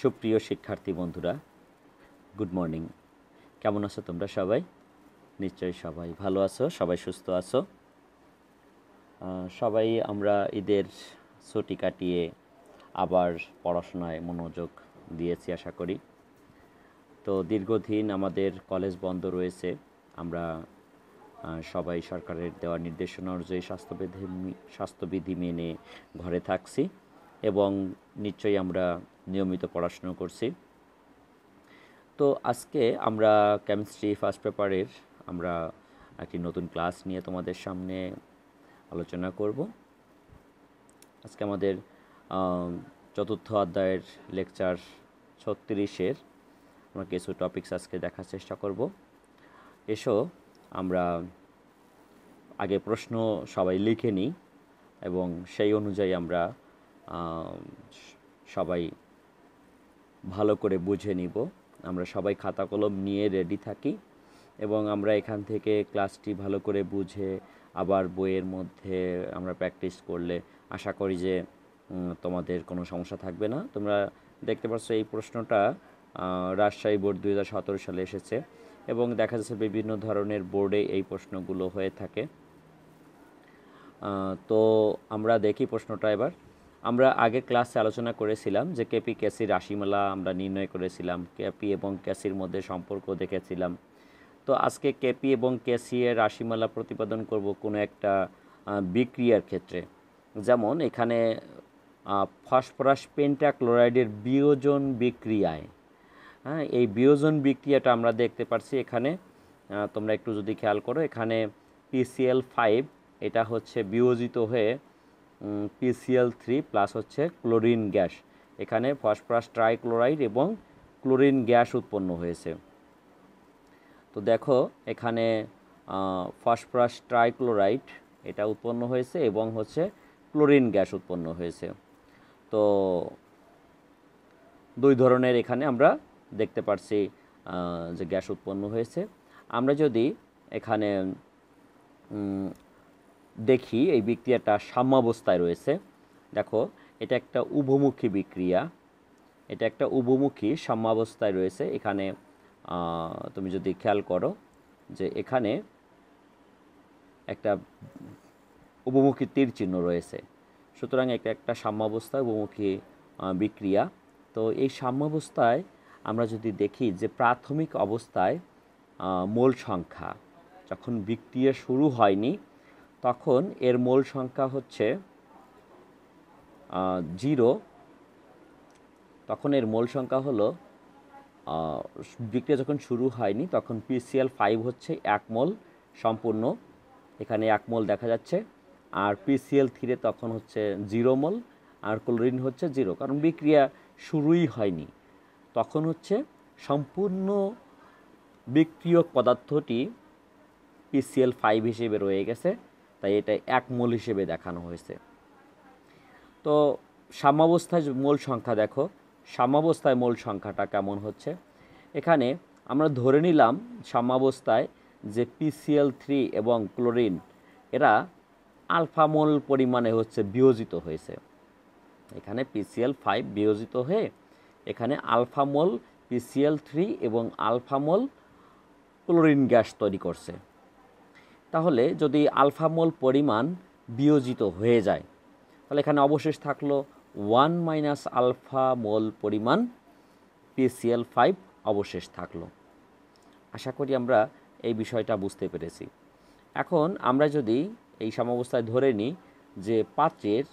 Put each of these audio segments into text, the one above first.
সুপ্রিয় শিক্ষার্থী বন্ধুরা গুড মর্নিং কেমন আছো তোমরা সবাই নিশ্চয়ই সবাই ভালো আছো সবাই সুস্থ আছো সবাই আমরা ঈদের ছুটি কাটিয়ে আবার পড়াশোনায় মনোযোগ দিয়েছি আশা করি তো দীর্ঘদিন আমাদের কলেজ বন্ধ রয়েছে আমরা সবাই সরকারের দেওয়া নির্দেশনা অনুযায়ী স্বাস্থ্যবিধি স্বাস্থ্যবিধি মেনে ঘরে থাকছি এবং নিশ্চয়ই আমরা নিয়মিত পড়াশুনো করছি তো আজকে আমরা কেমিস্ট্রি ফার্স্ট পেপারের আমরা একটি নতুন ক্লাস নিয়ে তোমাদের সামনে আলোচনা করব আজকে আমাদের চতুর্থ অধ্যায়ের লেকচার ছত্রিশের আমরা কিছু টপিকস আজকে দেখার চেষ্টা করব এসো আমরা আগে প্রশ্ন সবাই লিখে নিই এবং সেই অনুযায়ী আমরা সবাই ভালো করে বুঝে নিব আমরা সবাই খাতা কলম নিয়ে রেডি থাকি এবং আমরা এখান থেকে ক্লাসটি ভালো করে বুঝে আবার বইয়ের মধ্যে আমরা প্র্যাকটিস করলে আশা করি যে তোমাদের কোনো সমস্যা থাকবে না তোমরা দেখতে পাচ্ছ এই প্রশ্নটা রাজশাহী বোর্ড দু সালে এসেছে এবং দেখা যাচ্ছে বিভিন্ন ধরনের বোর্ডে এই প্রশ্নগুলো হয়ে থাকে তো আমরা দেখি প্রশ্নটা এবার আমরা আগের ক্লাসে আলোচনা করেছিলাম যে কেপি ক্যাসি রাশিমালা আমরা নির্ণয় করেছিলাম কেপি এবং ক্যাসির মধ্যে সম্পর্ক দেখেছিলাম তো আজকে কেপি এবং ক্যাসি এর রাশিমালা প্রতিপাদন করব কোনো একটা বিক্রিয়ার ক্ষেত্রে যেমন এখানে ফসফরাস পেন্টাক্লোরাইডের বিয়োজন বিক্রিয়ায় হ্যাঁ এই বিয়োজন বিক্রিয়াটা আমরা দেখতে পারছি এখানে তোমরা একটু যদি খেয়াল করো এখানে পিসিএল ফাইভ এটা হচ্ছে বিয়োজিত হয়ে পিসিএল থ্রি প্লাস হচ্ছে ক্লোরিন গ্যাস এখানে ফসফরাস ট্রাইক্লোরাইড এবং ক্লোরিন গ্যাস উৎপন্ন হয়েছে তো দেখো এখানে ফসফরাস ট্রাইক্লোরাইড এটা উৎপন্ন হয়েছে এবং হচ্ছে ক্লোরিন গ্যাস উৎপন্ন হয়েছে তো দুই ধরনের এখানে আমরা দেখতে পারছি যে গ্যাস উৎপন্ন হয়েছে আমরা যদি এখানে দেখি এই বিক্রিয়াটা সাম্যাবস্থায় রয়েছে দেখো এটা একটা উভমুখী বিক্রিয়া এটা একটা উভমুখী সাম্যাবস্থায় রয়েছে এখানে তুমি যদি খেয়াল করো যে এখানে একটা উপমুখী তীর চিহ্ন রয়েছে সুতরাং এটা একটা সাম্যাবস্থা উপমুখী বিক্রিয়া তো এই সাম্যাবস্থায় আমরা যদি দেখি যে প্রাথমিক অবস্থায় মূল সংখ্যা যখন বিক্রিয়া শুরু হয়নি তখন এর মোল সংখ্যা হচ্ছে জিরো তখন এর মোল সংখ্যা হলো বিক্রিয়া যখন শুরু হয়নি তখন পিসিএল ফাইভ হচ্ছে এক মোল সম্পূর্ণ এখানে এক মোল দেখা যাচ্ছে আর পিসিএল থ্রিতে তখন হচ্ছে জিরো মোল আর ক্লোরিন হচ্ছে জিরো কারণ বিক্রিয়া শুরুই হয়নি তখন হচ্ছে সম্পূর্ণ বিক্রিয়ক পদার্থটি পিসিএল ফাইভ হিসেবে রয়ে গেছে তাই এটা এক মূল হিসেবে দেখানো হয়েছে তো সাম্যাবস্থায় মূল সংখ্যা দেখো সাম্যাবস্থায় মূল সংখ্যাটা কেমন হচ্ছে এখানে আমরা ধরে নিলাম সাম্যাবস্থায় যে পিসিএল থ্রি এবং ক্লোরিন এরা আলফামোল পরিমাণে হচ্ছে বিয়োজিত হয়েছে এখানে পিসিএল ফাইভ বিয়োজিত হয়ে এখানে আলফামোল পিসিএল থ্রি এবং আলফামোল ক্লোরিন গ্যাস তৈরি করছে তাহলে যদি আলফামোল পরিমাণ বিয়োজিত হয়ে যায় তাহলে এখানে অবশেষ থাকলো ওয়ান মাইনাস আলফামোল পরিমাণ পিসিএল ফাইভ অবশেষ থাকলো আশা করি আমরা এই বিষয়টা বুঝতে পেরেছি এখন আমরা যদি এই সাম্যাবস্থায় ধরে নিই যে পাত্রের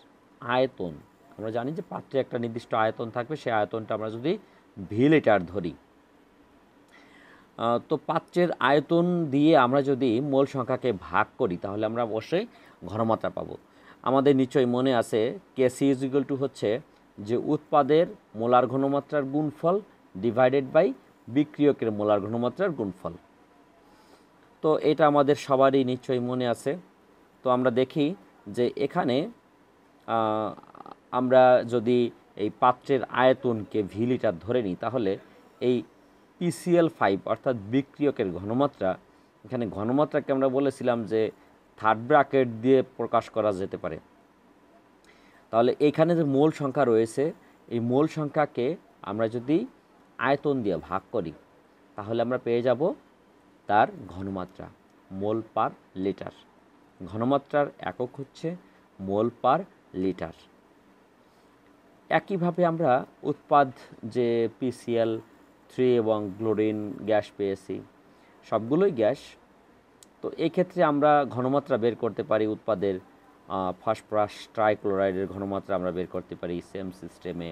আয়তন আমরা জানি যে পাত্রে একটা নির্দিষ্ট আয়তন থাকবে সেই আয়তনটা আমরা যদি ভি লিটার ধরি তো পাত্রের আয়তন দিয়ে আমরা যদি মোল সংখ্যাকে ভাগ করি তাহলে আমরা অবশ্যই ঘনমাত্রা পাবো আমাদের নিশ্চয়ই মনে আছে কেসি ইজ টু হচ্ছে যে উৎপাদের মোলার ঘনমাত্রার গুণফল ডিভাইডেড বাই বিক্রিয়কের মোলার ঘনমাত্রার গুণফল তো এটা আমাদের সবারই নিশ্চয়ই মনে আছে তো আমরা দেখি যে এখানে আমরা যদি এই পাত্রের আয়তনকে ভি লিটার ধরে নিই তাহলে এই পিসিএল e ফাইভ অর্থাৎ বিক্রিয়কের ঘনমাত্রা এখানে ঘনমাত্রাকে আমরা বলেছিলাম যে থার্ড ব্র্যাকেট দিয়ে প্রকাশ করা যেতে পারে তাহলে এখানে যে মোল সংখ্যা রয়েছে এই মোল সংখ্যাকে আমরা যদি আয়তন দিয়ে ভাগ করি তাহলে আমরা পেয়ে যাব তার ঘনমাত্রা মোল পার লিটার ঘনমাত্রার একক হচ্ছে মোল পার লিটার একইভাবে আমরা উৎপাদ যে পিসিএল থ্রি এবং ক্লোরিন গ্যাস পেয়েছি সবগুলোই গ্যাস তো এক্ষেত্রে আমরা ঘনমাত্রা বের করতে পারি উৎপাদের ফসফরাস ট্রাইক্লোরাইডের ঘনমাত্রা আমরা বের করতে পারি সেম সিস্টেমে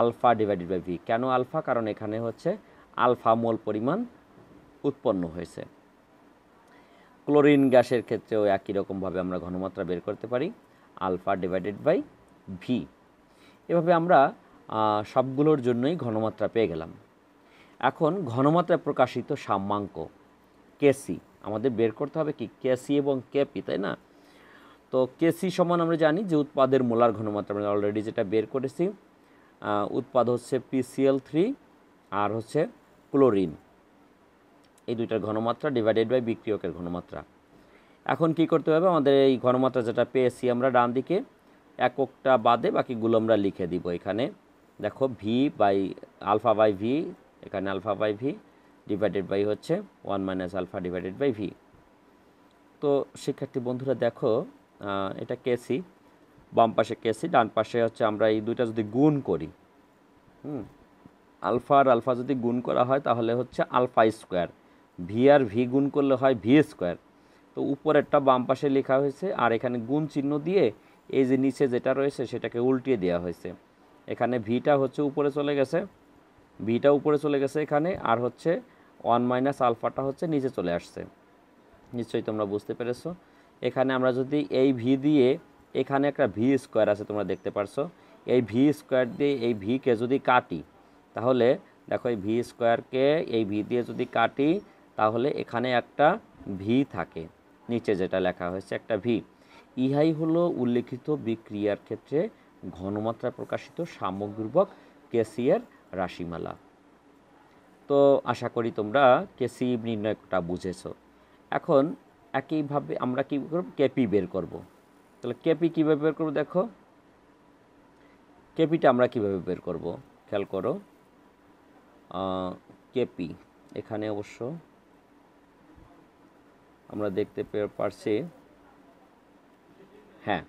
আলফা ডিভাইডেড বাই ভি কেন আলফা কারণ এখানে হচ্ছে আলফা মোল পরিমাণ উৎপন্ন হয়েছে ক্লোরিন গ্যাসের ক্ষেত্রেও একই রকমভাবে আমরা ঘনমাত্রা বের করতে পারি আলফা ডিভাইডেড বাই ভি এভাবে আমরা সবগুলোর জন্যই ঘনমাত্রা পেয়ে গেলাম এখন ঘনমাত্রায় প্রকাশিত সাম্যাঙ্ক কেসি আমাদের বের করতে হবে কি কেসি এবং কেপি তাই না তো কেসি সমান আমরা জানি যে উৎপাদের মোলার ঘনমাত্রা আমরা অলরেডি যেটা বের করেছি উৎপাদ হচ্ছে পিসিএল থ্রি আর হচ্ছে ক্লোরিন এই দুইটার ঘনমাত্রা ডিভাইডেড বাই বিক্রিয়কের ঘনমাত্রা এখন কি করতে হবে আমাদের এই ঘনমাত্রা যেটা পেয়েছি আমরা ডান দিকে এককটা বাদে বাকিগুলো আমরা লিখে দিব এখানে দেখো V by alpha by V এখানে alpha by V divided by হচ্ছে one minus alpha divided by V তো শিক্ষার্থী বন্ধুরা দেখো এটা কেসি বাম পাশে কেসি ডান পাশে হচ্ছে আমরা এই দুইটা যদি গুণ করি হুম আলফা আর আলফা যদি গুণ করা হয় তাহলে হচ্ছে আলফা স্কোয়ার ভি আর ভি গুণ করলে হয় ভি স্কোয়ার তো উপরেরটা বাম পাশে লেখা হয়েছে আর এখানে গুণ চিহ্ন দিয়ে এই যে নিচে যেটা রয়েছে সেটাকে উল্টিয়ে দেওয়া হয়েছে এখানে ভিটা হচ্ছে উপরে চলে গেছে ভিটা উপরে চলে গেছে এখানে আর হচ্ছে ওয়ান মাইনাস আলফাটা হচ্ছে নিচে চলে আসছে নিশ্চয়ই তোমরা বুঝতে পেরেছো এখানে আমরা যদি এই ভি দিয়ে এখানে একটা ভি স্কোয়ার আছে তোমরা দেখতে পারছো এই ভি স্কোয়ার দিয়ে এই ভিকে যদি কাটি তাহলে দেখো এই ভি স্কোয়ারকে এই ভি দিয়ে যদি কাটি তাহলে এখানে একটা ভি থাকে নিচে যেটা লেখা হয়েছে একটা ভি ইহাই হলো উল্লেখিত বিক্রিয়ার ক্ষেত্রে ঘনমাত্রা প্রকাশিত সামগ্রীবক কেসিয়ার রাশিমালা তো আশা করি তোমরা কেসিব নির্ণয়টা বুঝেছ এখন একইভাবে আমরা কী করব কেপি বের করব। তাহলে কেপি কীভাবে বের করবো দেখো কেপিটা আমরা কিভাবে বের করব খেয়াল করো কেপি এখানে অবশ্য আমরা দেখতে পারছি হ্যাঁ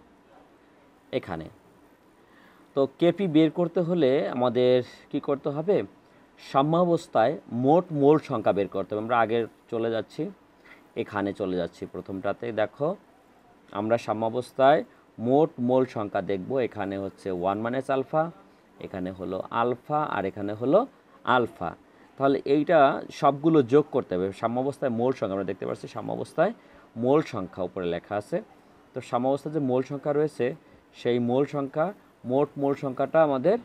এখানে তো কেপি বের করতে হলে আমাদের কি করতে হবে সাম্যাবস্থায় মোট মোল সংখ্যা বের করতে হবে আমরা আগের চলে যাচ্ছি এখানে চলে যাচ্ছি প্রথমটাতে দেখো আমরা সাম্যাবস্থায় মোট মোল সংখ্যা দেখব এখানে হচ্ছে ওয়ান মাইনাস আলফা এখানে হলো আলফা আর এখানে হলো আলফা তাহলে এইটা সবগুলো যোগ করতে হবে সাম্যাবস্থায় মোল সংখ্যা আমরা দেখতে পাচ্ছি সাম্যাবস্থায় মোল সংখ্যা উপরে লেখা আছে তো সাম্যাবস্থায় যে মোল সংখ্যা রয়েছে সেই মোল সংখ্যা মোট মূল সংখ্যাটা আমাদের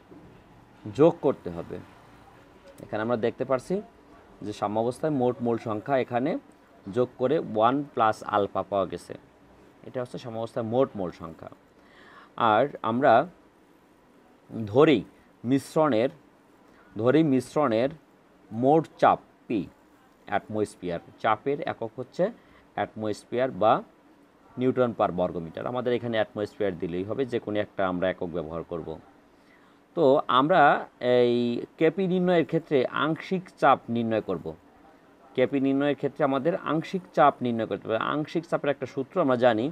যোগ করতে হবে এখানে আমরা দেখতে পারছি যে সাম্যাবস্থায় মোট মূল সংখ্যা এখানে যোগ করে ওয়ান প্লাস আলফা পাওয়া গেছে এটা হচ্ছে সাম্যাবস্থায় মোট মূল সংখ্যা আর আমরা ধরি মিশ্রণের ধরি মিশ্রণের মোট চাপ পি অ্যাটমোস্পিয়ার চাপের একক হচ্ছে অ্যাটমোস্পিয়ার বা নিউটন পার বর্গমিটার আমাদের এখানে অ্যাটমসফিয়ার দিলেই হবে যে কোনো একটা আমরা একক ব্যবহার করব তো আমরা এই কেপি নির্ণয়ের ক্ষেত্রে আংশিক চাপ নির্ণয় করব কেপি নির্ণয়ের ক্ষেত্রে আমাদের আংশিক চাপ নির্ণয় করতে হবে আংশিক চাপের একটা সূত্র আমরা জানি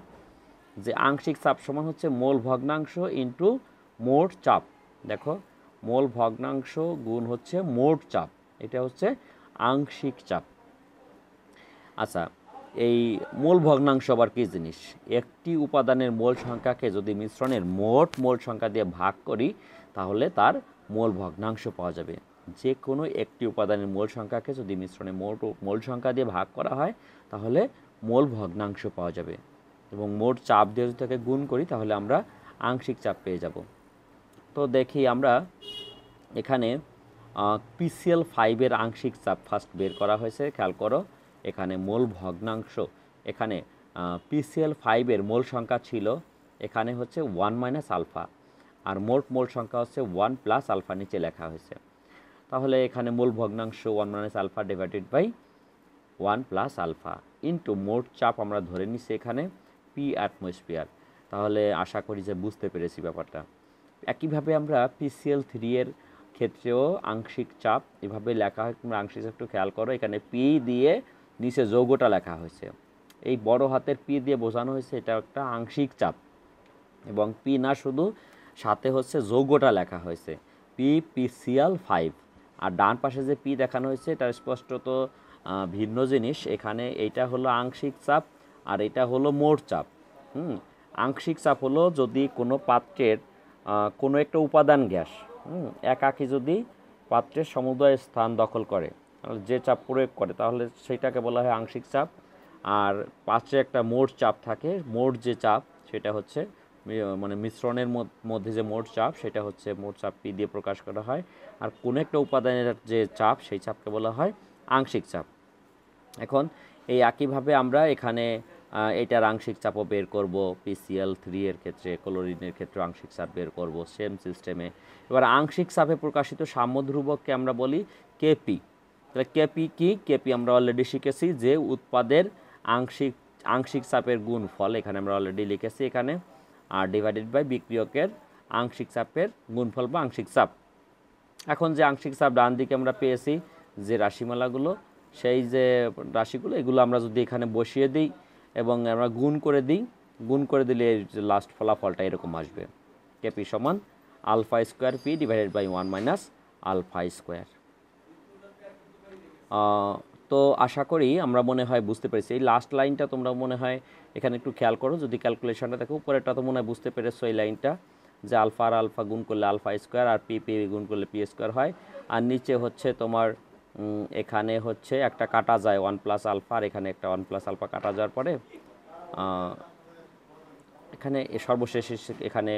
যে আংশিক চাপ সমান হচ্ছে মোল ভগ্নাংশ ইন্টু মোট চাপ দেখো মোল ভগ্নাংশ গুণ হচ্ছে মোট চাপ এটা হচ্ছে আংশিক চাপ আচ্ছা এই মূল ভগ্নাংশ আবার কী জিনিস একটি উপাদানের মূল সংখ্যাকে যদি মিশ্রণের মোট মূল সংখ্যা দিয়ে ভাগ করি তাহলে তার মূল ভগ্নাংশ পাওয়া যাবে যে কোনো একটি উপাদানের মূল সংখ্যাকে যদি মিশ্রণের মোট মূল সংখ্যা দিয়ে ভাগ করা হয় তাহলে মূল ভগ্নাংশ পাওয়া যাবে এবং মোট চাপ দিয়ে যদি তাকে গুণ করি তাহলে আমরা আংশিক চাপ পেয়ে যাব তো দেখি আমরা এখানে পিসিএল ফাইভের আংশিক চাপ ফার্স্ট বের করা হয়েছে খেয়াল করো এখানে মূল ভগ্নাংশ এখানে পিসিএল ফাইভের মূল সংখ্যা ছিল এখানে হচ্ছে ওয়ান মাইনাস আলফা আর মোট মূল সংখ্যা হচ্ছে ওয়ান প্লাস আলফা নিচে লেখা হয়েছে তাহলে এখানে মূল ভগ্নাংশ one minus alpha divided by one plus alpha into মোট চাপ আমরা ধরে নিচ্ছি এখানে পি অ্যাটমোস্ফিয়ার তাহলে আশা করি যে বুঝতে পেরেছি ব্যাপারটা একইভাবে আমরা পিসিএল থ্রি এর ক্ষেত্রেও আংশিক চাপ এভাবে লেখা হয় তোমরা আংশিক একটু খেয়াল করো এখানে পি দিয়ে নিচে যৌগটা লেখা হয়েছে এই বড় হাতের পি দিয়ে বোঝানো হয়েছে এটা একটা আংশিক চাপ এবং পি না শুধু সাথে হচ্ছে যৌগটা লেখা হয়েছে পি পিসিএল ফাইভ আর ডান পাশে যে পি দেখানো হয়েছে এটা স্পষ্টত ভিন্ন জিনিস এখানে এইটা হলো আংশিক চাপ আর এটা হলো মোট চাপ হুম আংশিক চাপ হলো যদি কোনো পাত্রের কোনো একটা উপাদান গ্যাস হুম একাকি যদি পাত্রের সমুদয় স্থান দখল করে যে চাপ প্রয়োগ করে তাহলে সেটাকে বলা হয় আংশিক চাপ আর পাশে একটা মোট চাপ থাকে মোট যে চাপ সেটা হচ্ছে মানে মিশ্রণের মধ্যে যে মোট চাপ সেটা হচ্ছে মোট চাপ পি দিয়ে প্রকাশ করা হয় আর কোনো একটা উপাদানের যে চাপ সেই চাপকে বলা হয় আংশিক চাপ এখন এই একইভাবে আমরা এখানে এটার আংশিক চাপও বের করব পিসিএল থ্রি এর ক্ষেত্রে ক্লোরিনের ক্ষেত্রে আংশিক চাপ বের করব সেম সিস্টেমে এবার আংশিক চাপে প্রকাশিত সাম্য ধ্রুবককে আমরা বলি কেপি তাহলে কেপি কি কেপি আমরা অলরেডি শিখেছি যে উৎপাদের আংশিক আংশিক চাপের গুণ ফল এখানে আমরা অলরেডি লিখেছি এখানে আর ডিভাইডেড বাই বিক্রিয়কের আংশিক চাপের গুণফল বা আংশিক চাপ এখন যে আংশিক চাপ ডান দিকে আমরা পেয়েছি যে রাশিমালাগুলো সেই যে রাশিগুলো এগুলো আমরা যদি এখানে বসিয়ে দিই এবং আমরা গুণ করে দিই গুণ করে দিলে লাস্ট ফলাফলটা এরকম আসবে কেপি সমান alpha square P divided by one minus alpha square তো আশা করি আমরা মনে হয় বুঝতে পেরেছি এই লাস্ট লাইনটা তোমরা মনে হয় এখানে একটু খেয়াল করো যদি ক্যালকুলেশনটা দেখো উপরেরটা তো মনে হয় বুঝতে পেরেছো এই লাইনটা যে আলফা আর আলফা গুণ করলে আলফা স্কোয়ার আর পি পি গুণ করলে পি স্কোয়ার হয় আর নিচে হচ্ছে তোমার এখানে হচ্ছে একটা কাটা যায় ওয়ান প্লাস আলফা আর এখানে একটা ওয়ান প্লাস আলফা কাটা যাওয়ার পরে এখানে সর্বশেষ এখানে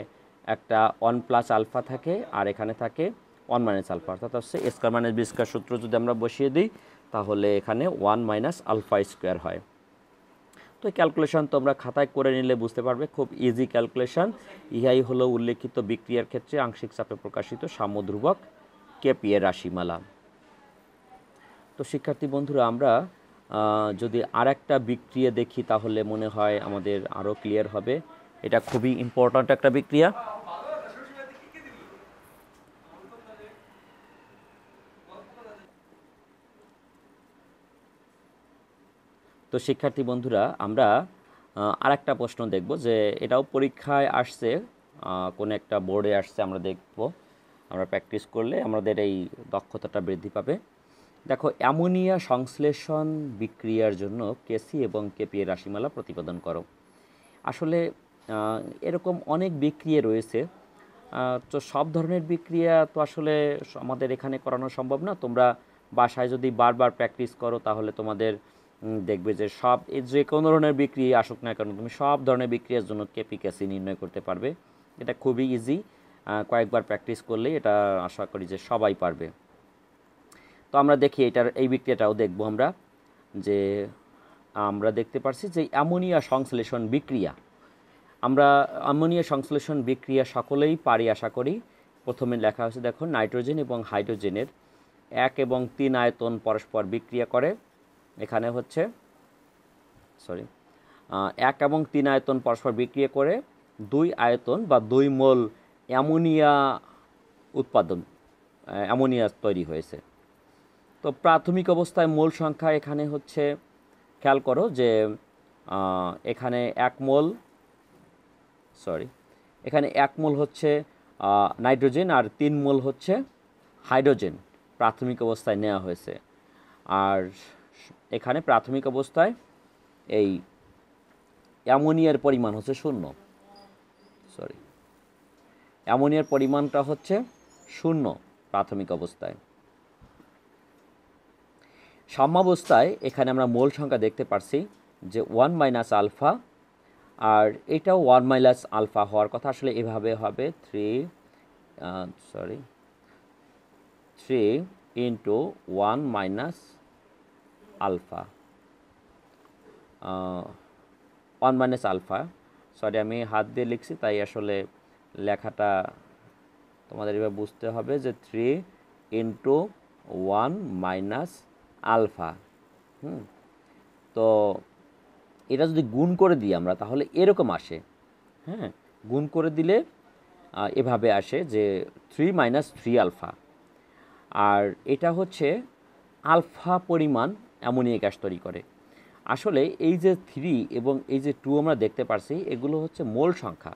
একটা ওয়ান প্লাস আলফা থাকে আর এখানে থাকে ওয়ান মাইনাস আলফা অর্থাৎ হচ্ছে স্কোয়ার মাইনাস বি স্কোয়ার সূত্র যদি আমরা বসিয়ে দিই তাহলে এখানে ওয়ান মাইনাস আলফা স্কোয়ার হয় তো ক্যালকুলেশন তোমরা খাতায় করে নিলে বুঝতে পারবে খুব ইজি ক্যালকুলেশন ইহাই হলো উল্লেখিত বিক্রিয়ার ক্ষেত্রে আংশিক চাপে প্রকাশিত সাম্যধ্রুবক কেপিএ রাশিমালা তো শিক্ষার্থী বন্ধুরা আমরা যদি আর একটা বিক্রিয়া দেখি তাহলে মনে হয় আমাদের আরও ক্লিয়ার হবে এটা খুবই ইম্পর্ট্যান্ট একটা বিক্রিয়া তো শিক্ষার্থী বন্ধুরা আমরা আর একটা প্রশ্ন দেখব যে এটাও পরীক্ষায় আসছে কোনো একটা বোর্ডে আসছে আমরা দেখব আমরা প্র্যাকটিস করলে আমাদের এই দক্ষতাটা বৃদ্ধি পাবে দেখো অ্যামোনিয়া সংশ্লেষণ বিক্রিয়ার জন্য কেসি এবং কেপি এর রাশিমালা প্রতিপাদন করো আসলে এরকম অনেক বিক্রিয়া রয়েছে তো সব ধরনের বিক্রিয়া তো আসলে আমাদের এখানে করানো সম্ভব না তোমরা বাসায় যদি বারবার প্র্যাকটিস করো তাহলে তোমাদের দেখবে যে সব যে কোনো ধরনের বিক্রি আসুক না কেন তুমি সব ধরনের বিক্রিয়ার জন্য কেপিক্যাসি নির্ণয় করতে পারবে এটা খুবই ইজি কয়েকবার প্র্যাকটিস করলে এটা আশা করি যে সবাই পারবে তো আমরা দেখি এটার এই বিক্রিয়াটাও দেখব আমরা যে আমরা দেখতে পারছি যে অ্যামোনিয়া সংশ্লেষণ বিক্রিয়া আমরা অ্যামোনিয়া সংশ্লেষণ বিক্রিয়া সকলেই পারি আশা করি প্রথমে লেখা হয়েছে দেখো নাইট্রোজেন এবং হাইড্রোজেনের এক এবং তিন আয়তন পরস্পর বিক্রিয়া করে এখানে হচ্ছে সরি এক এবং তিন আয়তন পরস্পর বিক্রিয়া করে দুই আয়তন বা দুই মোল অ্যামোনিয়া উৎপাদন অ্যামোনিয়া তৈরি হয়েছে তো প্রাথমিক অবস্থায় মোল সংখ্যা এখানে হচ্ছে খেয়াল করো যে এখানে এক মোল সরি এখানে এক মোল হচ্ছে নাইট্রোজেন আর তিন মোল হচ্ছে হাইড্রোজেন প্রাথমিক অবস্থায় নেওয়া হয়েছে আর এখানে প্রাথমিক অবস্থায় এই অ্যামোনিয়ার পরিমাণ হচ্ছে শূন্য সরি অ্যামোনিয়ার পরিমাণটা হচ্ছে শূন্য প্রাথমিক অবস্থায় সাম্যাবস্থায় এখানে আমরা মোল সংখ্যা দেখতে পারছি যে ওয়ান মাইনাস আলফা আর এটাও ওয়ান মাইনাস আলফা হওয়ার কথা আসলে এভাবে হবে three sorry three into one minus alpha one minus alpha sorry আমি হাত দিয়ে লিখছি তাই আসলে লেখাটা তোমাদের এবার বুঝতে হবে যে three into one minus alpha hmm তো এটা যদি গুণ করে দিই আমরা তাহলে এরকম আসে হ্যাঁ গুণ করে দিলে এভাবে আসে যে থ্রি মাইনাস থ্রি আলফা আর এটা হচ্ছে আলফা পরিমাণ অ্যামোনিয়া গ্যাস তৈরি করে আসলে এই যে থ্রি এবং এই যে টু আমরা দেখতে পারছি এগুলো হচ্ছে মোল সংখ্যা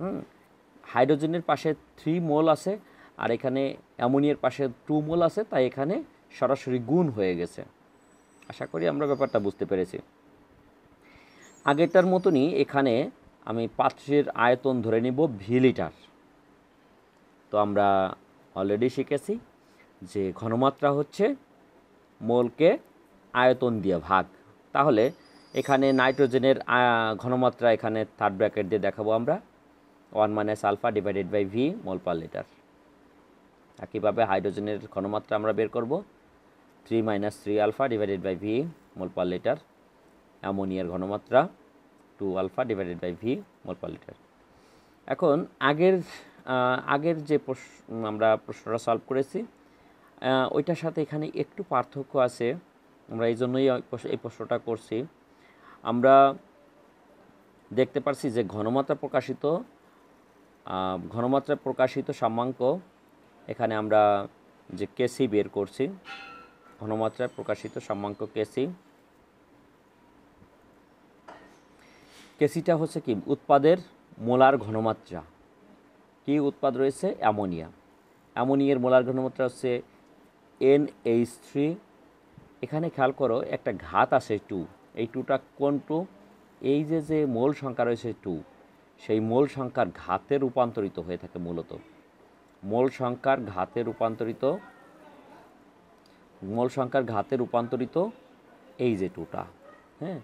হুম হাইড্রোজেনের পাশে থ্রি মোল আছে আর এখানে অ্যামোনিয়ার পাশে টু মোল আছে তাই এখানে সরাসরি গুণ হয়ে গেছে আশা করি আমরা ব্যাপারটা বুঝতে পেরেছি আগেরটার মতনই এখানে আমি পাত্রের আয়তন ধরে নিব ভি লিটার তো আমরা অলরেডি শিখেছি যে ঘনমাত্রা হচ্ছে মোলকে আয়তন দিয়ে ভাগ তাহলে এখানে নাইট্রোজেনের ঘনমাত্রা এখানে থার্ড ব্র্যাকেট দিয়ে দেখাবো আমরা one minus alpha divided by V mole per litre একইভাবে হাইড্রোজেনের ঘনমাত্রা আমরা বের করব three minus three alpha divided by V mole per litre অ্যামোনিয়ার ঘনমাত্রা two alpha divided by V mole per litre এখন আগের আগের যে প্রশ্ন আমরা প্রশ্নটা সলভ করেছি ওইটার সাথে এখানে একটু পার্থক্য আছে আমরা এই জন্যই এই প্রশ্নটা করছি আমরা দেখতে পারছি যে ঘনমাত্রা প্রকাশিত ঘনমাত্রা প্রকাশিত সাম্যাঙ্ক এখানে আমরা যে কেসি বের করছি ঘনমাত্রায় প্রকাশিত সাম্যাঙ্ক কেসি কেসিটা হচ্ছে কি উৎপাদের মোলার ঘনমাত্রা কি উৎপাদ রয়েছে অ্যামোনিয়া অ্যামোনিয়ার মোলার ঘনমাত্রা হচ্ছে এন এইচ থ্রি এখানে খেয়াল করো একটা ঘাত আছে টু এই টুটা কোন টু এই যে যে মোল সংখ্যা রয়েছে টু সেই মোল সংখ্যার ঘাতে রূপান্তরিত হয়ে থাকে মূলত মোল সংখ্যার ঘাতে রূপান্তরিত মোল সংখ্যার ঘাতে রূপান্তরিত এই যে টুটা হ্যাঁ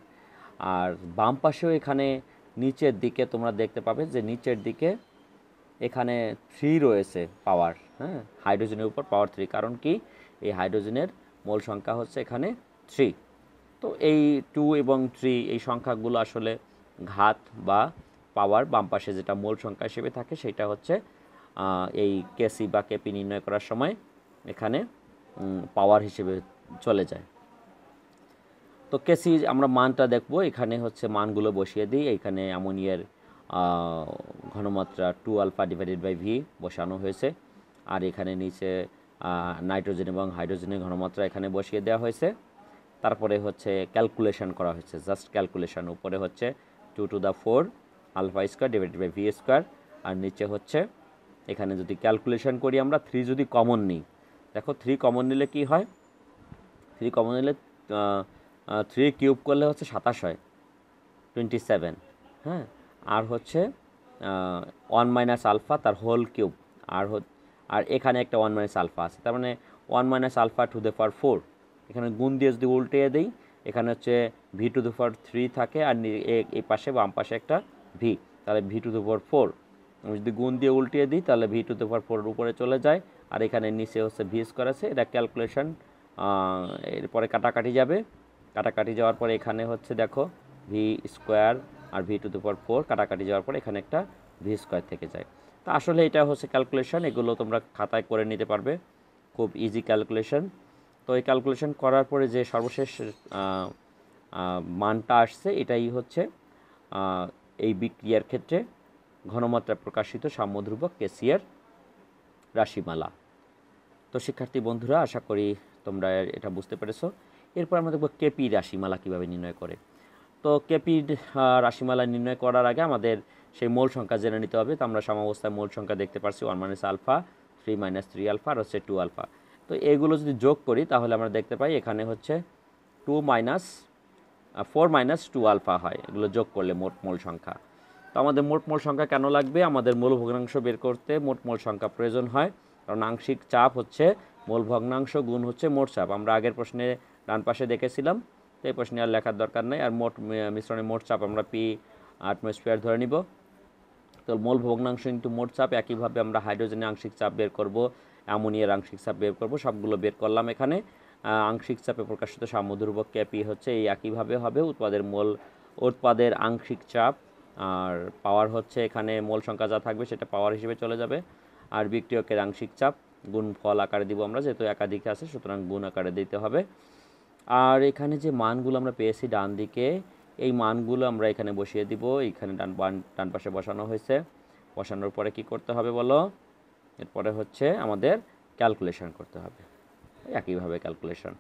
আর বাম পাশেও এখানে নিচের দিকে তোমরা দেখতে পাবে যে নিচের দিকে এখানে থ্রি রয়েছে পাওয়ার হ্যাঁ হাইড্রোজেনের উপর পাওয়ার থ্রি কারণ কি এই হাইড্রোজেনের মোল সংখ্যা হচ্ছে এখানে থ্রি তো এই টু এবং থ্রি এই সংখ্যাগুলো আসলে ঘাত বা পাওয়ার বাম পাশে যেটা মোল সংখ্যা হিসেবে থাকে সেটা হচ্ছে এই কেসি বা কেপি নির্ণয় করার সময় এখানে পাওয়ার হিসেবে চলে যায় তো কেসি আমরা মানটা দেখব এখানে হচ্ছে মানগুলো বসিয়ে দিই এখানে অ্যামোনিয়ার ঘনমাত্রা two alpha divided by V বসানো হয়েছে আর এখানে নিচে নাইট্রোজেন এবং হাইড্রোজেনের ঘনমাত্রা এখানে বসিয়ে দেওয়া হয়েছে তারপরে হচ্ছে ক্যালকুলেশন করা হয়েছে জাস্ট ক্যালকুলেশন উপরে হচ্ছে two to the four alpha square divided by V square আর নিচে হচ্ছে এখানে যদি ক্যালকুলেশন করি আমরা থ্রি যদি কমন নিই দেখো থ্রি কমন নিলে কি হয় থ্রি কমন নিলে থ্রি কিউব করলে হচ্ছে সাতাশ হয় টোয়েন্টি সেভেন হ্যাঁ আর হচ্ছে ওয়ান মাইনাস আলফা তার হোল কিউব আর হচ্ছে আর এখানে একটা ওয়ান মাইনাস আলফা আছে তার মানে one minus alpha to the power four এখানে গুণ দিয়ে যদি উল্টে দিই এখানে হচ্ছে V to the power three থাকে আর এই পাশে বাম পাশে একটা ভি তাহলে V to the power four আমি যদি গুণ দিয়ে উল্টিয়ে দিই তাহলে ভি টু দ্য পাওয়ার ফোরের উপরে চলে যায় আর এখানে নিচে হচ্ছে ভি স্কোয়ার আছে এটা ক্যালকুলেশন এরপরে কাটাকাটি যাবে কাটাকাটি যাওয়ার পরে এখানে হচ্ছে দেখো ভি স্কোয়ার আর V to the power four কাটাকাটি যাওয়ার পর এখানে একটা ভি স্কোয়ার থেকে যায় তো আসলে এটা হচ্ছে ক্যালকুলেশন এগুলো তোমরা খাতায় করে নিতে পারবে খুব ইজি ক্যালকুলেশন তো এই ক্যালকুলেশন করার পরে যে সর্বশেষ মানটা আসছে এটাই হচ্ছে এই বিক্রিয়ার ক্ষেত্রে ঘনমাত্রা প্রকাশিত সাম্যধ্রুবক কেসিয়ার রাশিমালা তো শিক্ষার্থী বন্ধুরা আশা করি তোমরা এটা বুঝতে পেরেছো এরপর আমরা দেখব কেপি রাশিমালা কীভাবে নির্ণয় করে তো কেপির রাশিমালা নির্ণয় করার আগে আমাদের সেই মোল সংখ্যা জেনে নিতে হবে তো আমরা সমাবস্থায় মোল সংখ্যা দেখতে পারছি one minus alpha three minus three alpha আর হচ্ছে টু আলফা তো এগুলো যদি যোগ করি তাহলে আমরা দেখতে পাই এখানে হচ্ছে two minus four minus two alpha হয় এগুলো যোগ করলে মোট মোল সংখ্যা তো আমাদের মোট মোল সংখ্যা কেন লাগবে আমাদের মূল ভগ্নাংশ বের করতে মোট মোল সংখ্যা প্রয়োজন হয় কারণ আংশিক চাপ হচ্ছে মূল ভগ্নাংশ গুণ হচ্ছে মোট চাপ আমরা আগের প্রশ্নে ডান পাশে দেখেছিলাম তো এই প্রশ্নে আর লেখার দরকার নেই আর মোট মিশ্রণের মোট চাপ আমরা পি আটমোস্ফিয়ার ধরে নিব তো মোল ভগ্নাংশ কিন্তু মোট চাপ একইভাবে আমরা হাইড্রোজেনের আংশিক চাপ বের করব অ্যামোনিয়ার আংশিক চাপ বের করব সবগুলো বের করলাম এখানে আংশিক চাপে প্রকাশিত সাম্যধ্রুবক ক্যাপি হচ্ছে এই একইভাবে হবে উৎপাদের মোল উৎপাদের আংশিক চাপ আর পাওয়ার হচ্ছে এখানে মোল সংখ্যা যা থাকবে সেটা পাওয়ার হিসেবে চলে যাবে আর বিক্রিয়কের আংশিক চাপ গুণ ফল আকারে দিব আমরা যেহেতু একাধিক আছে সুতরাং গুণ আকারে দিতে হবে আর এখানে যে মানগুলো আমরা পেয়েছি ডান দিকে এই মানগুলো আমরা এখানে বসিয়ে দিব এখানে ডান ডান পাশে বসানো হয়েছে বসানোর পরে কি করতে হবে বলো এরপরে হচ্ছে আমাদের ক্যালকুলেশন করতে হবে একইভাবে ক্যালকুলেশন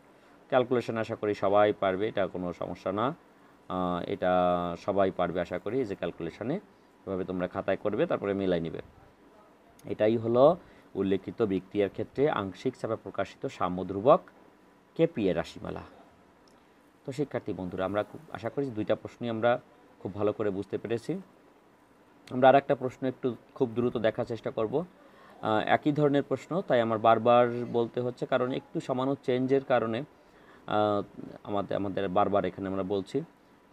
ক্যালকুলেশন আশা করি সবাই পারবে এটা কোনো সমস্যা না এটা সবাই পারবে আশা করি যে ক্যালকুলেশনে এভাবে তোমরা খাতায় করবে তারপরে মিলাই নিবে এটাই হলো উল্লেখিত বিক্রিয়ার ক্ষেত্রে আংশিক চাপে প্রকাশিত সাম্য ধ্রুবক কেপিএ রাশিমালা তো শিক্ষার্থী বন্ধুরা আমরা খুব আশা করি দুইটা প্রশ্নই আমরা খুব ভালো করে বুঝতে পেরেছি আমরা আর একটা প্রশ্ন একটু খুব দ্রুত দেখার চেষ্টা করব একই ধরনের প্রশ্ন তাই আমার বারবার বলতে হচ্ছে কারণ একটু সামান্য চেঞ্জের কারণে আমাদের আমাদের বারবার এখানে আমরা বলছি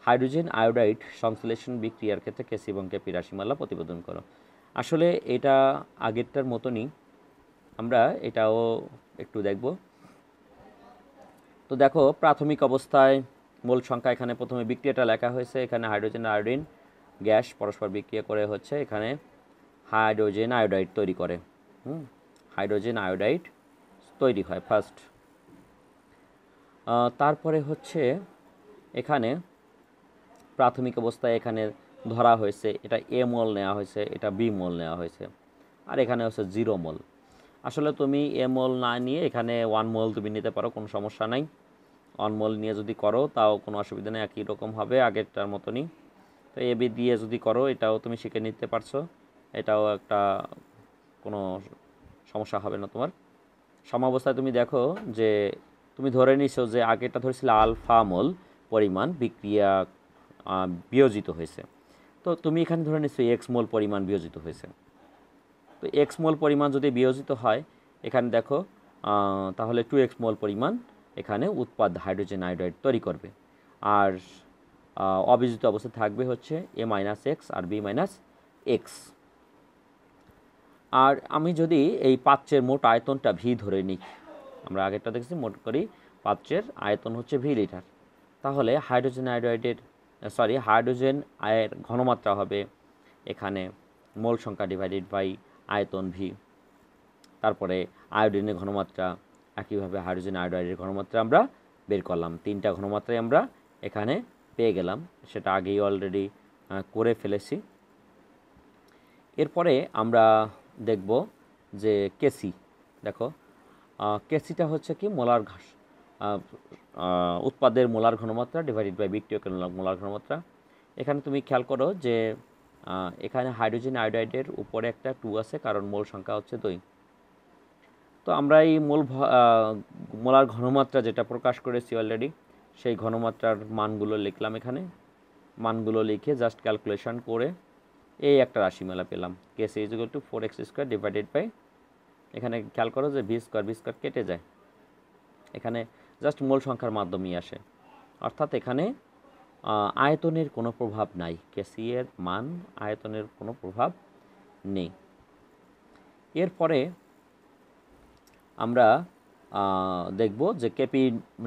হাইড্রোজেন আয়োডাইড সংশ্লেষণ বিক্রিয়ার ক্ষেত্রে কেসি এবং কেপি রাশিমালা প্রতিবেদন করো আসলে এটা আগেরটার মতনই আমরা এটাও একটু দেখব তো দেখো প্রাথমিক অবস্থায় মূল সংখ্যা এখানে প্রথমে বিক্রিয়াটা লেখা হয়েছে এখানে হাইড্রোজেন আয়োডিন গ্যাস পরস্পর বিক্রিয়া করে হচ্ছে এখানে হাইড্রোজেন আয়োডাইড তৈরি করে হুম হাইড্রোজেন আয়োডাইড তৈরি হয় ফার্স্ট তারপরে হচ্ছে এখানে প্রাথমিক অবস্থায় এখানে ধরা হয়েছে এটা এ মল নেওয়া হয়েছে এটা বি মল নেওয়া হয়েছে আর এখানে হচ্ছে জিরো মল আসলে তুমি এমল না নিয়ে এখানে ওয়ান মল তুমি নিতে পারো কোনো সমস্যা নাই ওয়ান মল নিয়ে যদি করো তাও কোনো অসুবিধা নেই একই রকম হবে আগেরটার মতনই তো এবি দিয়ে e যদি করো এটাও তুমি শিখে নিতে পারছো এটাও একটা কোনো সমস্যা হবে না তোমার সমাবস্থায় তুমি দেখো যে তুমি ধরে নিছো যে আগেরটা ধরেছিল আলফা মল পরিমাণ বিক্রিয়া বিয়োজিত হয়েছে তো তুমি এখানে ধরে নিছো এক্স মল পরিমাণ বিয়োজিত হয়েছে তো এক্স মোল পরিমাণ যদি বিয়োজিত হয় এখানে দেখো তাহলে টু এক্স মোল পরিমাণ এখানে উৎপাদ হাইড্রোজেন আয়োডাইড তৈরি করবে আর অবিজিত অবস্থা থাকবে হচ্ছে এ মাইনাস এক্স আর বি মাইনাস এক্স আর আমি যদি এই পাত্রের মোট আয়তনটা ভি ধরে নিই আমরা আগেরটা দেখেছি মোট করি পাত্রের আয়তন হচ্ছে ভি লিটার তাহলে হাইড্রোজেন আয়োডাইডের সরি হাইড্রোজেন আয়ের ঘনমাত্রা হবে এখানে মোল সংখ্যা ডিভাইডেড বাই আয়তন ভি তারপরে আয়োডিনের ঘনমাত্রা একইভাবে হাইড্রোজেন আয়োডাইডের ঘনমাত্রা আমরা বের করলাম তিনটা ঘনমাত্রায় আমরা এখানে পেয়ে গেলাম সেটা আগেই অলরেডি করে ফেলেছি এরপরে আমরা দেখব যে কেসি দেখো কেসিটা হচ্ছে কি মোলার ঘাস উৎপাদের মোলার ঘনমাত্রা ডিভাইডেড বাই বিক্রিয়কের মোলার ঘনমাত্রা এখানে তুমি খেয়াল করো যে এখানে হাইড্রোজেন আয়োডাইডের উপরে একটা টু আছে কারণ মোল সংখ্যা হচ্ছে দুই তো আমরা এই মোল মোলার ঘনমাত্রা যেটা প্রকাশ করেছি অলরেডি সেই ঘনমাত্রার মানগুলো লিখলাম এখানে মানগুলো লিখে জাস্ট ক্যালকুলেশন করে এই একটা মেলা পেলাম Kc is equal to four X square divided by এখানে খেয়াল করো যে ভি স্কোয়ার ভি স্কোয়ার কেটে যায় এখানে জাস্ট মূল সংখ্যার মাধ্যমেই আসে অর্থাৎ এখানে আয়তনের কোনো প্রভাব নাই ক্যাসিয়ের মান আয়তনের কোনো প্রভাব নেই এরপরে আমরা দেখব যে কেপি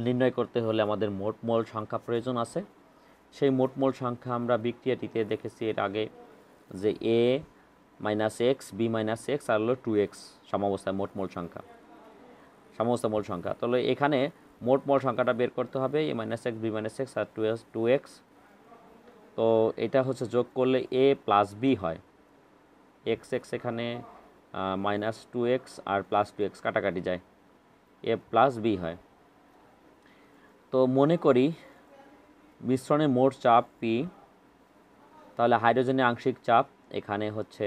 নির্ণয় করতে হলে আমাদের মোট মোল সংখ্যা প্রয়োজন আছে সেই মোট মোল সংখ্যা আমরা বিক্রিয়াটিতে দেখেছি এর আগে যে A minus X B minus X আর হলো টু এক্স সমাবস্থায় মোট মোল সংখ্যা সমস্ত মোল সংখ্যা তাহলে এখানে মোট মোট সংখ্যাটা বের করতে হবে A minus X B minus X আর টু এক্স টু এক্স তো এটা হচ্ছে যোগ করলে এ প্লাস বি হয় এক্স এক্স এখানে মাইনাস টু এক্স আর প্লাস টু এক্স কাটাকাটি যায় এ প্লাস বি হয় তো মনে করি মিশ্রণে মোট চাপ পি তাহলে হাইড্রোজেনের আংশিক চাপ এখানে হচ্ছে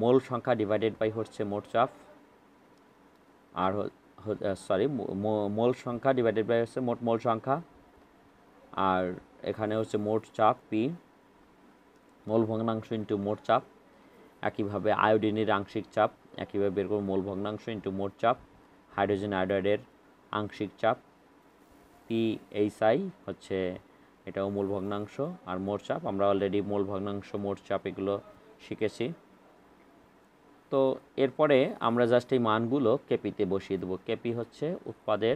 মোল সংখ্যা ডিভাইডেড বাই হচ্ছে মোট চাপ আর সরি মোল সংখ্যা ডিভাইডেড বাই হচ্ছে মোট মোল সংখ্যা আর এখানে হচ্ছে মোট চাপ পি মোল ভগ্নাংশ ইন্টু মোট চাপ একইভাবে আয়োডিনের আংশিক চাপ একইভাবে বের করবো মোল ভগ্নাংশ ইন্টু মোট চাপ হাইড্রোজেন আয়োডাইডের আংশিক চাপ পি এইচ আই হচ্ছে এটাও মূল ভগ্নাংশ আর মোট চাপ আমরা অলরেডি মূল ভগ্নাংশ মোট চাপ এগুলো শিখেছি তো এরপরে আমরা জাস্ট এই মানগুলো কেপিতে বসিয়ে দেবো কেপি হচ্ছে উৎপাদের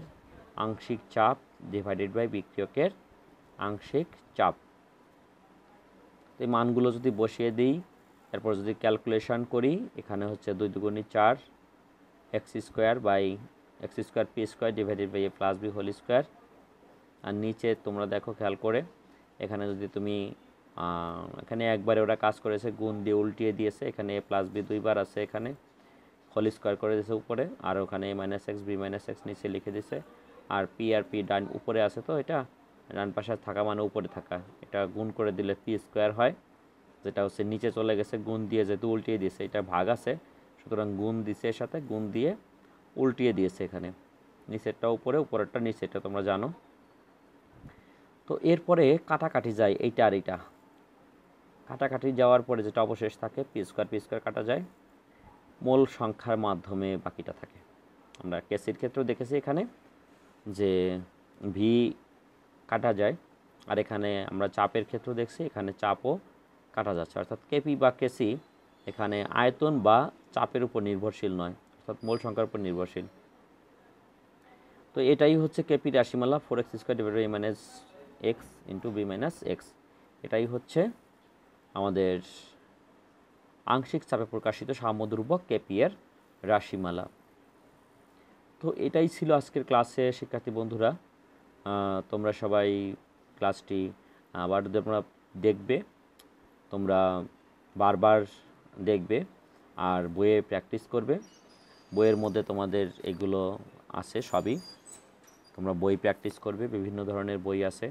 আংশিক চাপ ডিভাইডেড বাই বিক্রিয়কের আংশিক চাপ তো এই মানগুলো যদি বসিয়ে দিই এরপর যদি ক্যালকুলেশন করি এখানে হচ্ছে দুই দুগুণী চার X square by X square P square divided by A plus B whole square আর নিচে তোমরা দেখো খেয়াল করে এখানে যদি তুমি এখানে একবারে ওরা কাজ করেছে গুণ দিয়ে উল্টিয়ে দিয়েছে এখানে এ প্লাস বি দুইবার আছে এখানে হোল স্কোয়ার করে দিয়েছে উপরে আর ওখানে A minus X B minus X নিচে লিখে দিয়েছে আর পি আর পি ডান উপরে আছে তো এটা ডান পাশে থাকা মানে উপরে থাকা এটা গুণ করে দিলে পি স্কোয়ার হয় যেটা হচ্ছে নিচে চলে গেছে গুণ দিয়ে যেহেতু উল্টিয়ে দিয়েছে এটা ভাগ আছে সুতরাং গুণ দিছে এর সাথে গুণ দিয়ে উল্টিয়ে দিয়েছে এখানে নিচেরটা উপরে উপরেরটা নিচে এটা তোমরা জানো তো এরপরে কাটাকাটি যায় এইটা আর এইটা কাটাকাটি যাওয়ার পরে যেটা অবশেষ থাকে পি স্কোয়ার পি স্কোয়ার কাটা যায় মূল সংখ্যার মাধ্যমে বাকিটা থাকে আমরা কেসির ক্ষেত্রেও দেখেছি এখানে যে ভি কাটা যায় আর এখানে আমরা চাপের ক্ষেত্রেও দেখছি এখানে চাপও কাটা যাচ্ছে অর্থাৎ কেপি বা কেসি এখানে আয়তন বা চাপের উপর নির্ভরশীল নয় অর্থাৎ মূল সংখ্যার উপর নির্ভরশীল তো এটাই হচ্ছে কেপি রাশিমালা four X square divide by minus X into B minus X এটাই হচ্ছে আমাদের আংশিক চাপে প্রকাশিত সাম্যদ্রুবক কেপিয়ার রাশিমালা তো এটাই ছিল আজকের ক্লাসে শিক্ষার্থী বন্ধুরা তোমরা সবাই ক্লাসটি আবার তোমরা দেখবে তোমরা বারবার দেখবে আর বইয়ে প্র্যাকটিস করবে বইয়ের মধ্যে তোমাদের এগুলো আছে সবই তোমরা বই প্র্যাকটিস করবে বিভিন্ন ধরনের বই আছে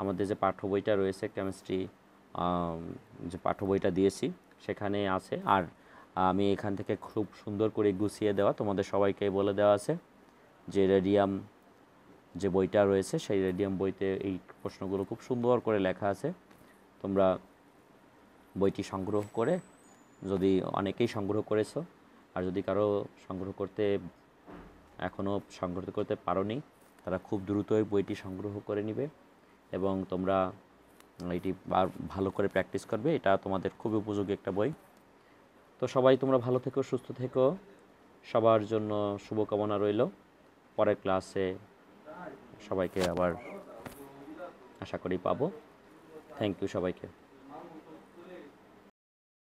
আমাদের যে পাঠ্য বইটা রয়েছে কেমিস্ট্রি যে পাঠ্য বইটা দিয়েছি সেখানে আছে আর আমি এখান থেকে খুব সুন্দর করে গুছিয়ে দেওয়া তোমাদের সবাইকে বলে দেওয়া আছে যে রেডিয়াম যে বইটা রয়েছে সেই রেডিয়াম বইতে এই প্রশ্নগুলো খুব সুন্দর করে লেখা আছে তোমরা বইটি সংগ্রহ করে যদি অনেকেই সংগ্রহ করেছো আর যদি কারো সংগ্রহ করতে এখনও সংগ্রহ করতে পারো তারা খুব দ্রুতই বইটি সংগ্রহ করে নিবে এবং তোমরা এটি ভালো করে প্র্যাকটিস করবে এটা তোমাদের খুবই উপযোগী একটা বই তো সবাই তোমরা ভালো থেকো সুস্থ থেকো সবার জন্য শুভকামনা রইল পরের ক্লাসে সবাইকে আবার আশা করি পাবো থ্যাংক ইউ সবাইকে